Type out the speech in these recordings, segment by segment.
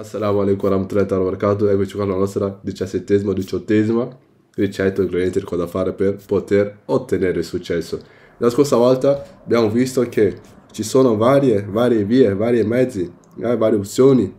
Assalamu alaikum warahmatullahi wabarakatuh, eccoci qua alla nostra diciassettesima, diciottesima ricetta ingredienti cosa fare per poter ottenere successo. La scorsa volta abbiamo visto che ci sono varie, varie vie, vari mezzi, eh, varie opzioni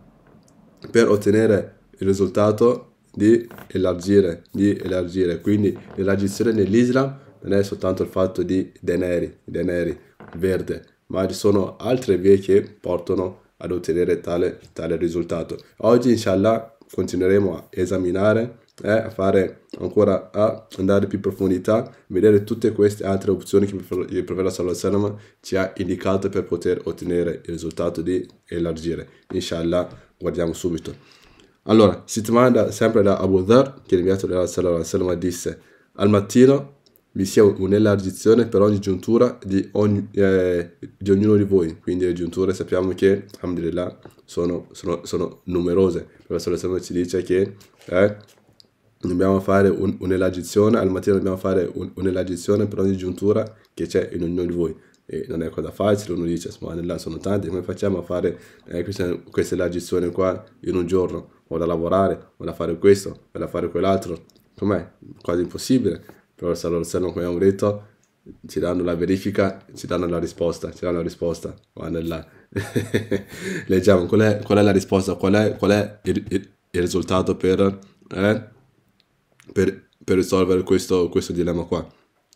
per ottenere il risultato di elargire, di elargire. Quindi l'elargizione nell'Islam non è soltanto il fatto di denari, denari, verde, ma ci sono altre vie che portano ad ottenere tale, tale risultato. Oggi inshallah continueremo a esaminare eh, a fare ancora a andare più in profondità, vedere tutte queste altre opzioni che il profeta Sallallahu Alaihi ci ha indicato per poter ottenere il risultato di elargire. Inshallah, guardiamo subito. Allora, si domanda sempre da Abu Dhar, che l'inviato della Sallallahu disse, al mattino vi sia un'elargizione per ogni giuntura di, ogni, eh, di, ognuno di voi. Quindi le giunture sappiamo che, alhamdulillah, sono, sono, sono numerose. Il professor ci dice che eh, dobbiamo fare un, un'elargizione, al mattino dobbiamo fare un, un'elargizione per ogni giuntura che c'è in ognuno di voi. E non è cosa facile, uno dice, subhanallah, sono tanti, come facciamo a fare eh, questa, questa elargizione qua in un giorno? O da lavorare, o da fare questo, o da fare quell'altro. Com'è? Quasi impossibile però se lo, se come abbiamo detto, ci danno la verifica, ci danno la risposta, ci danno la risposta. Nella... Leggiamo, qual è, qual è, la risposta, qual è, qual è il, il, il, risultato per, eh, per, per risolvere questo, questo, dilemma qua?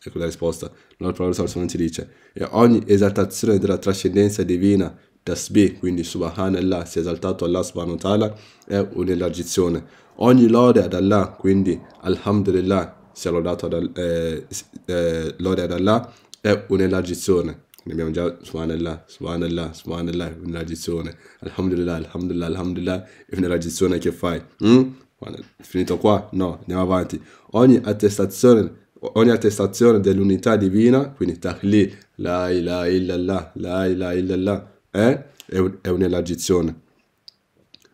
Ecco la risposta. Allora il professor Salman ci dice, e ogni esaltazione della trascendenza divina, Tasbi, quindi subhanallah, si è esaltato Allah subhanahu wa ta'ala, è un'elargizione. Ogni lode ad Allah, quindi alhamdulillah, sia lodato ad, eh, eh, lode ad Allah, è un'elargizione. Ne abbiamo già Subhanallah, Subhanallah, Subhanallah, un'elargizione. Alhamdulillah, Alhamdulillah, Alhamdulillah, è un'elargizione che fai. Mm? Finito qua? No, andiamo avanti. Ogni attestazione ogni attestazione dell'unità divina, quindi tahli, la ilaha illallah, la ilaha illallah, è, è un'elargizione.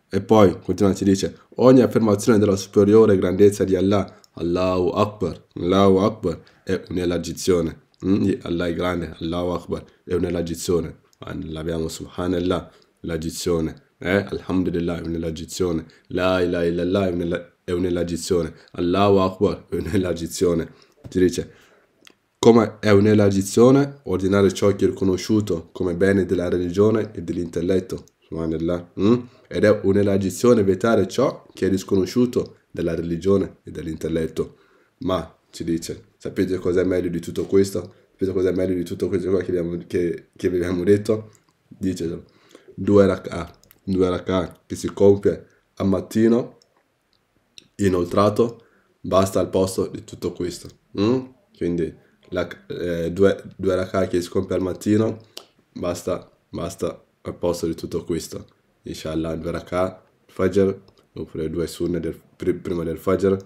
E poi, continua, si dice, ogni affermazione della superiore grandezza di Allah Allahu Akbar, Allahu Akbar è un'elargizione. Mm, Allah è grande, Allahu Akbar è un'elargizione. L'abbiamo Subhanallah, l'agizione. Eh? Alhamdulillah è un'elargizione. La ilaha illallah è un'elargizione. Allahu Akbar è un'elargizione. Ti dice, come è un'elagizione ordinare ciò che è riconosciuto come bene della religione e dell'intelletto. Subhanallah. Mm? Ed è un'elagizione vietare ciò che è riconosciuto della religione e dell'intelletto, ma ci dice, sapete cos'è meglio di tutto questo? Sapete cos'è meglio di tutto questo che, abbiamo, che, che vi abbiamo detto? Dice, due raka, ah, due raka che si compie a mattino, inoltrato, basta al posto di tutto questo. Mm? Quindi la, eh, due, due rak'ah che si compie al mattino, basta, basta al posto di tutto questo. Inshallah, due rak'ah, Fajr, dopo le due sunne del, prima del Fajr.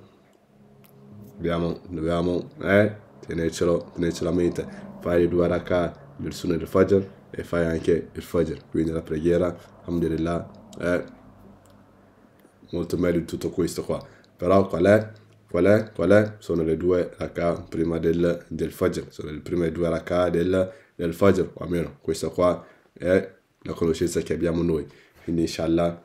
Dobbiamo, dobbiamo eh, tenercelo, tenercelo a mente. Fai le due raka del sunne del Fajr e fai anche il Fajr. Quindi la preghiera, alhamdulillah, è eh. molto meglio di tutto questo qua. Però qual è? Qual è? Qual è? Sono le due raka prima del, del Fajr. Sono le prime due raka del, del Fajr, o almeno questa qua è la conoscenza che abbiamo noi. Quindi inshallah,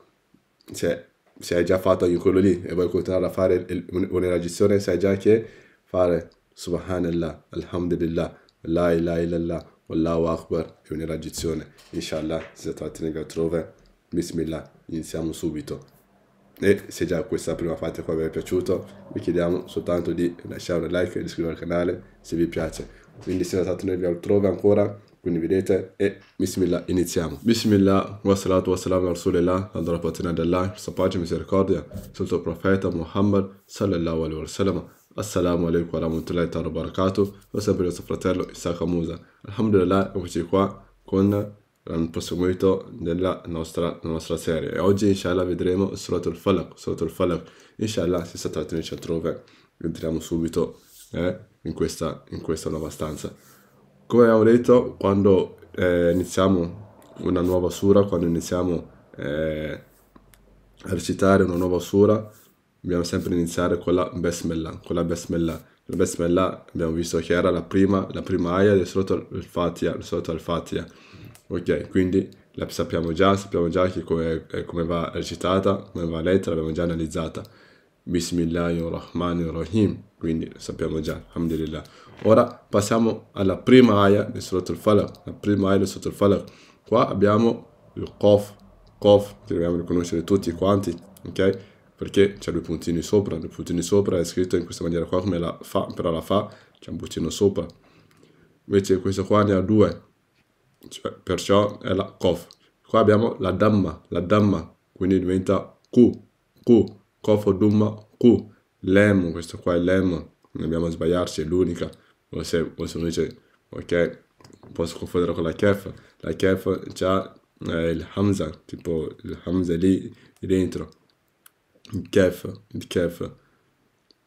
se se hai già fatto in quello lì e vuoi continuare a fare una gestione, sai già che fare Subhanallah, Alhamdulillah, La ilaha illallah, Wallahu Akbar è una gestione. Inshallah, se trattiene che trova, Bismillah, iniziamo subito. E se già questa prima parte qua vi è piaciuta, vi chiediamo soltanto di lasciare un like e di iscrivervi al canale se vi piace. Quindi se andate noi vi altrove ancora, quindi vedete, e bismillah, iniziamo. Bismillah, wa salatu wa salam rasulillah, la dalla patina dell'Allah, sua pace misericordia, sul tuo profeta Muhammad, sallallahu alaihi wa sallam. Assalamu alaikum wa rahmatullahi wa barakatuh, io sempre il suo fratello Isaka Musa. Alhamdulillah, eccoci qua con il proseguimento della nostra, nostra, serie. E oggi, inshallah, vedremo Suratul Falak. Suratul Falak, inshallah, se state altrove, entriamo subito eh, in, questa, in questa nuova stanza. Come abbiamo detto, quando eh, iniziamo una nuova sura, quando iniziamo eh, a recitare una nuova sura, dobbiamo sempre iniziare con la Besmellah. con la Besmellah. La Besmella abbiamo visto che era la prima, la prima aia del Surat al-Fatiha, al Ok, quindi la sappiamo già, sappiamo già che come, eh, come va recitata, come va letta, l'abbiamo già analizzata. Bismillahirrahmanirrahim. Quindi sappiamo già, alhamdulillah. Ora passiamo alla prima aya di Suratul Falak. La prima aya di Suratul Falak. Qua abbiamo il Qaf, Qaf, che dobbiamo riconoscere tutti quanti, ok? Perché c'è due puntini sopra, due puntini sopra è scritto in questa maniera qua come la Fa, però la Fa c'è un puntino sopra. Invece questo qua ne ha due, cioè, perciò è la Qaf. Qua abbiamo la Damma, la Damma, quindi diventa Q, Q Kofo, Dumba, Q, Lemon, questo qua è Lemon dobbiamo sbagliarci, è l'unica, o se, o se uno dice, ok, posso confondere con la Kef, la Kef già eh, il Hamza, tipo il Hamza lì dentro, il Kef, il Kef,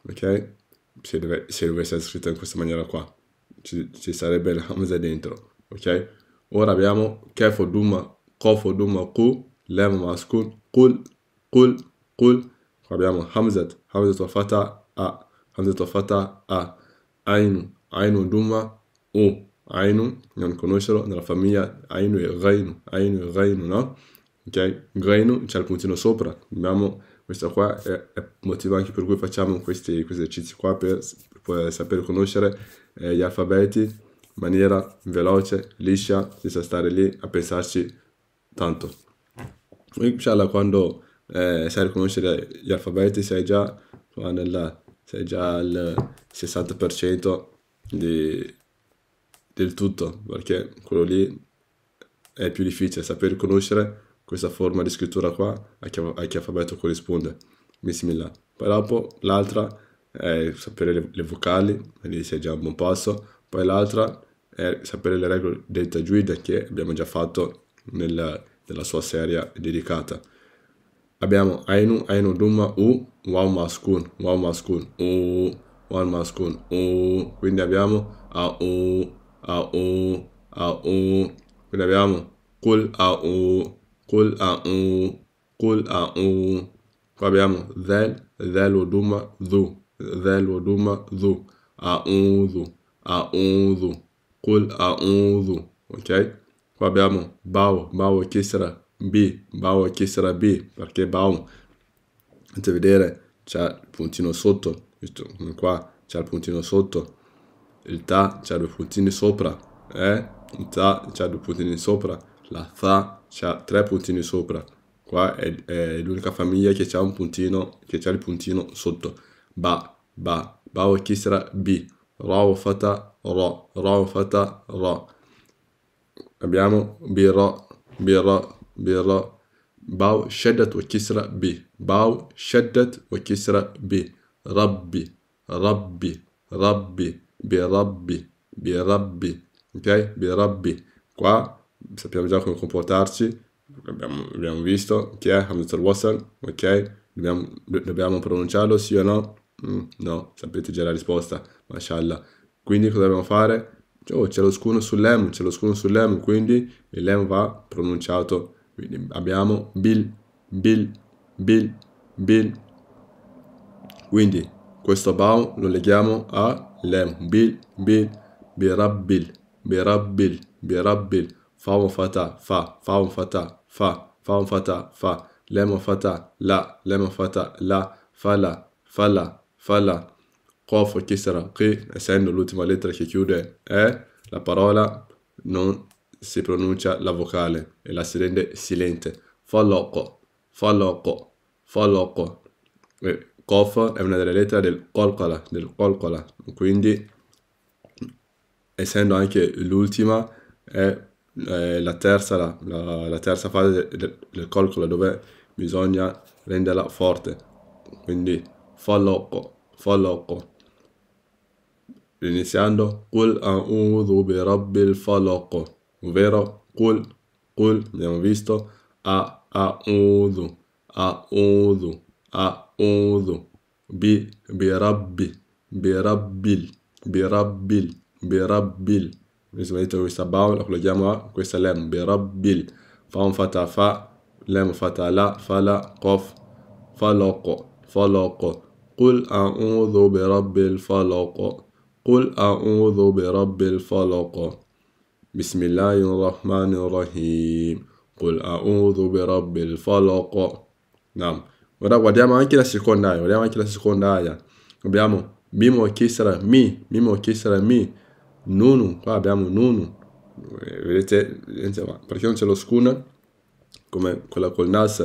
ok? Se, deve, dovesse essere scritto in questa maniera qua, ci, ci sarebbe il Hamza dentro, ok? Ora abbiamo Kef o Dumma, Kof Q, Lemon maskun, Kul Kul, kul abbiamo Hamzat, Hamzat wa Fata A, Hamzat wa Fata A, Ainu, Ainu Duma U, Ainu, non conoscerlo, nella famiglia Ainu e Ghainu, Ainu e Ghainu, no? Ok? Ghainu c'è il puntino sopra, abbiamo questo qua è, il motivo anche per cui facciamo questi, questi esercizi qua per, per saper conoscere eh, gli alfabeti in maniera veloce, liscia, senza stare lì a pensarci tanto. Inshallah quando eh, sai riconoscere gli alfabeti, sei già nel, sei già al 60% di, del tutto, perché quello lì è più difficile, saper riconoscere questa forma di scrittura qua a che, a che alfabeto corrisponde, bismillah. Poi dopo l'altra è sapere le, le vocali, quindi sei già un buon passo, poi l'altra è sapere le regole del tajwid che abbiamo già fatto nella, nella sua serie dedicata. abbiamo aino Ainu Dumma, U, Wow Maskun, Wow Maskun, U, Wow Maskun, U, quindi abbiamo AU, AU, AU, quindi abbiamo Kul AU, Kul AU, Kul AU, qua abbiamo Zel, Zel Uduma, Zu, Zel Uduma, Zu, Auzu, Auzu, Kul Auzu, ok? Qua abbiamo Bao, Bao Kisra, B, Bau e chi sarà B, perché Bau, andate vedere, c'è il puntino sotto, visto come qua c'è il puntino sotto, il Ta c'è due puntini sopra, eh? il Ta c'è due puntini sopra, la Fa c'è tre puntini sopra, qua è, è l'unica famiglia che c'è un puntino, che c'è il puntino sotto, Ba, Ba, Bau e chi sarà B, Rau fatta ro, Rau fatta ro. abbiamo Birra, Birra, برا باو شدت وكسرة ب باو شدت وكسرة ب ربي ربي ربي بربي بربي ok بربي qua sappiamo già come comportarci abbiamo, abbiamo visto che è Hamzat al-Wasl ok dobbiamo, dobbiamo, pronunciarlo sì o no mm, no sapete già la risposta mashallah quindi cosa dobbiamo fare oh, c'è lo scuno sull'em c'è lo scuno sull'em quindi il lem va pronunciato quindi abbiamo Bill, Bill, Bill, Bill. Quindi questo Bau lo leghiamo a Lem. Bill, Bill, Birabbil, Birabbil, Birabbil. Faun fatà, fa, faun fata fa, faun fata fa. Lem fata la, lem fata la, fala, fala, fala. Qof e kisra, qi, essendo l'ultima lettera che chiude è, la parola non si pronuncia la vocale e la si rende silente. Falloco, falloco, falloco. E Kof è una delle lettere del Kolkola, del Kolkola, quindi essendo anche l'ultima è, è la, terza, la, la, la terza, fase del, del, del Kolkola dove bisogna renderla forte, quindi falloco, falloco. Iniziando, قل أعوذ برب الفلق vero, kul, kul, abbiamo visto, a, a'udhu, a, a'udhu, bi, bi rabbi, bi rabbil, bi rabbil, bi rabbil. Abbiamo detto questa lo chiamo a questa lem, bi rabbil, fa un fata fa, fa la, لا fa قف fa فلق قل أعوذ برب الفلق قل أعوذ برب الفلق بسم الله الرحمن الرحيم قل أعوذ برب الفلق Naam. Ora guardiamo anche la seconda aria, guardiamo anche la seconda aria. Abbiamo mimo kisra mi, mimo kisra mi, nunu, qua abbiamo nunu. Eh, vedete, perché non c'è lo skun come quella col nas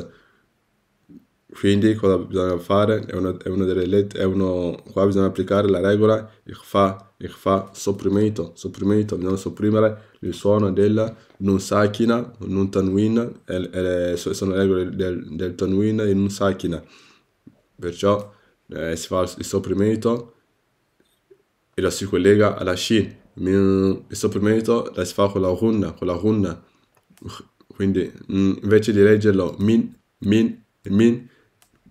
quindi cosa bisogna fare? È una, è una delle lettere, uno, qua bisogna applicare la regola IRFA, fa, sopprimito, sopprimito, bisogna sopprimere il suono della non sakina, non tanwin, sono regole del, del tanwin e non sakina. Perciò eh, si fa il sopprimento e lo si collega alla shin. Il sopprimento la si fa con la runna, con la runna. Quindi mm, invece di leggerlo min, min, min,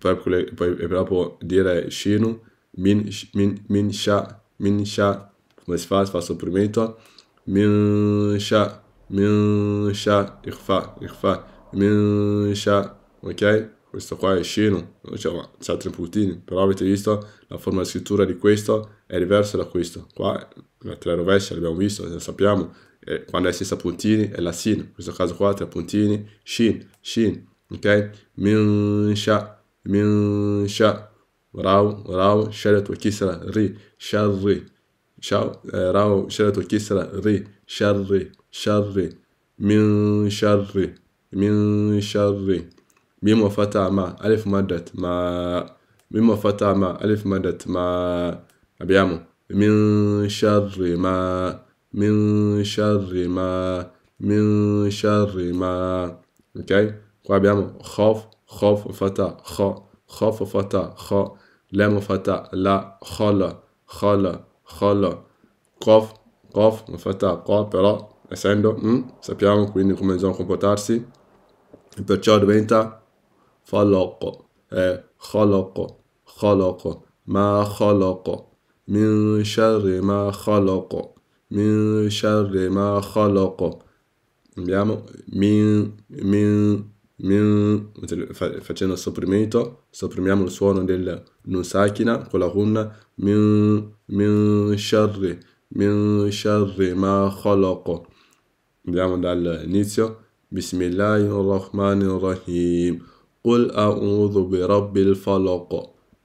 verb con poi è proprio dire scenu, min, min, min, sha, min, sha, come si fa? Si fa sopprimento, min, sha, min, sha, ikhfa, ikhfa, min, sha, ok? Questo qua è scenu, cioè, c'è altri puntini, però avete visto la forma di scrittura di questo è diversa da questo. Qua la tre rovescia l'abbiamo visto, lo sappiamo, e eh, quando è senza puntini è la sin, in questo caso qua tre puntini, shin, shin, ok? Min, sha, من شاء راو راو شلت وكسرة ري شر شاو راو شلت وكسرة ري شر شر من شر من شر ميم وفتح مع ألف مدت ما ميم وفتح مع ألف مدت ما أبيامو من شر ما من شر ما من شر ما اوكي okay. خوف خوف وفتح خا خاف وفتح خا لام وفتح لا خلا خلا خلا قاف قاف وفتح قا però essendo mm, sappiamo quindi come bisogna comportarsi e perciò diventa خلق eh, خلق خلق ما خلق من شر ما خلق من شر ما خلق abbiamo min min من facendo sopprimito, sopprimiamo il suono del nun sakina con la gonna min, min sharri, min sharri ma khalaqo Andiamo dall'inizio. بسم الله الرحمن الرحيم قل أعوذ برب الفلق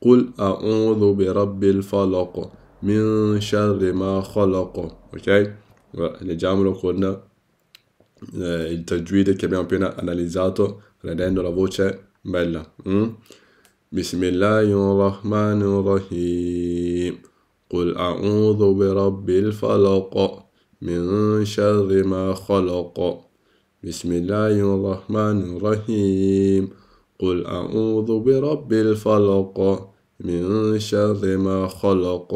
قل أعوذ برب الفلق من شر ما خلق أوكي نجامل قلنا eh, il tajwid che abbiamo appena analizzato rendendo la voce bella. Mm? Bismillahirrahmanirrahim. قل أعوذ برب الفلق من شر ما خلق بسم الله الرحمن الرحيم قل أعوذ برب الفلق من شر ما خلق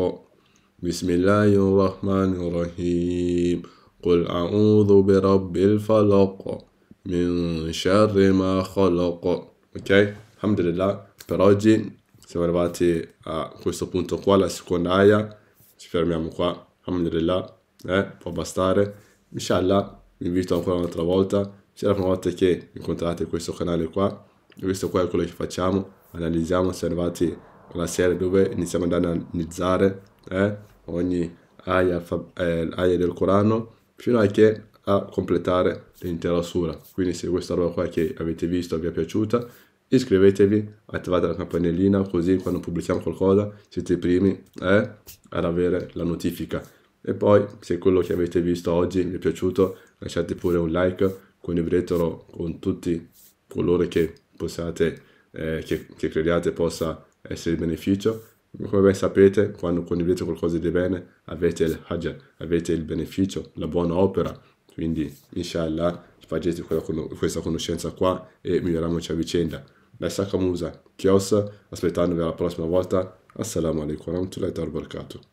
بسم الله الرحمن الرحيم قل أعوذ برب الفلق من شر ma خلق ok? Alhamdulillah per oggi siamo arrivati a questo punto qua la seconda aia ci fermiamo qua Alhamdulillah eh? può bastare Inshallah vi invito ancora un'altra volta c'è la prima volta che incontrate questo canale qua e questo qua è quello che facciamo analizziamo siamo arrivati alla serie dove iniziamo ad analizzare eh? ogni aia, eh, aia del Corano fino a che a completare l'intera sura. Quindi se questa roba qua che avete visto vi è piaciuta, iscrivetevi, attivate la campanellina così quando pubblichiamo qualcosa siete i primi eh, ad avere la notifica. E poi se quello che avete visto oggi vi è piaciuto lasciate pure un like, condividetelo con tutti coloro che possiate, eh, che, che crediate possa essere di beneficio come ben sapete, quando condividete qualcosa di bene, avete il hajar, avete il beneficio, la buona opera. Quindi, inshallah, spargete questa conoscenza qua e miglioriamoci a vicenda. Da Sakamusa, Chios, aspettandovi alla prossima volta. Assalamu alaikum warahmatullahi wabarakatuh.